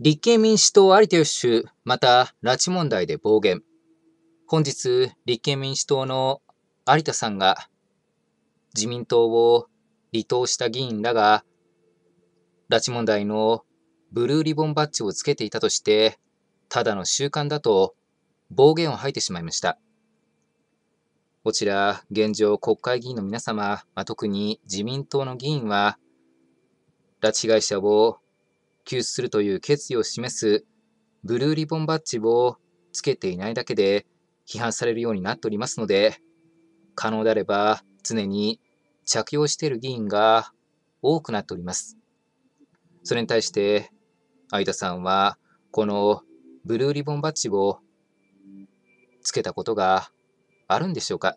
立憲民主党有田義手、また拉致問題で暴言。本日、立憲民主党の有田さんが、自民党を離党した議員らが、拉致問題のブルーリボンバッジをつけていたとして、ただの習慣だと暴言を吐いてしまいました。こちら、現状国会議員の皆様、ま特に自民党の議員は、拉致被害者を救出するという決意を示すブルーリボンバッジをつけていないだけで批判されるようになっておりますので、可能であれば常に着用している議員が多くなっております。それに対して、相田さんはこのブルーリボンバッジをつけたことがあるんでしょうか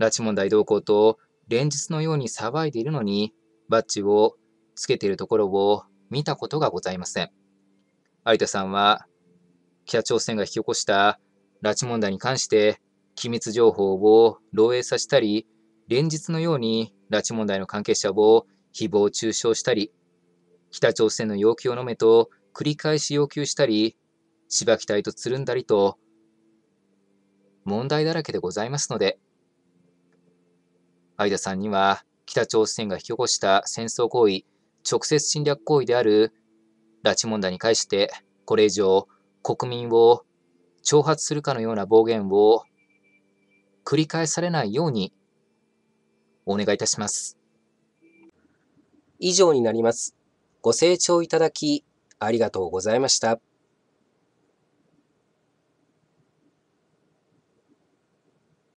拉致問題動向と連日のように騒いでいるのにバッジをつけているところを見たことがございません。有田さんは、北朝鮮が引き起こした拉致問題に関して機密情報を漏洩させたり、連日のように拉致問題の関係者を誹謗中傷したり、北朝鮮の要求をのめと繰り返し要求したり、しばき隊とつるんだりと、問題だらけでございますので、有田さんには北朝鮮が引き起こした戦争行為、直接侵略行為である拉致問題に関して、これ以上国民を挑発するかのような暴言を繰り返されないようにお願いいたします。以上になります。ご清聴いただきありがとうございました。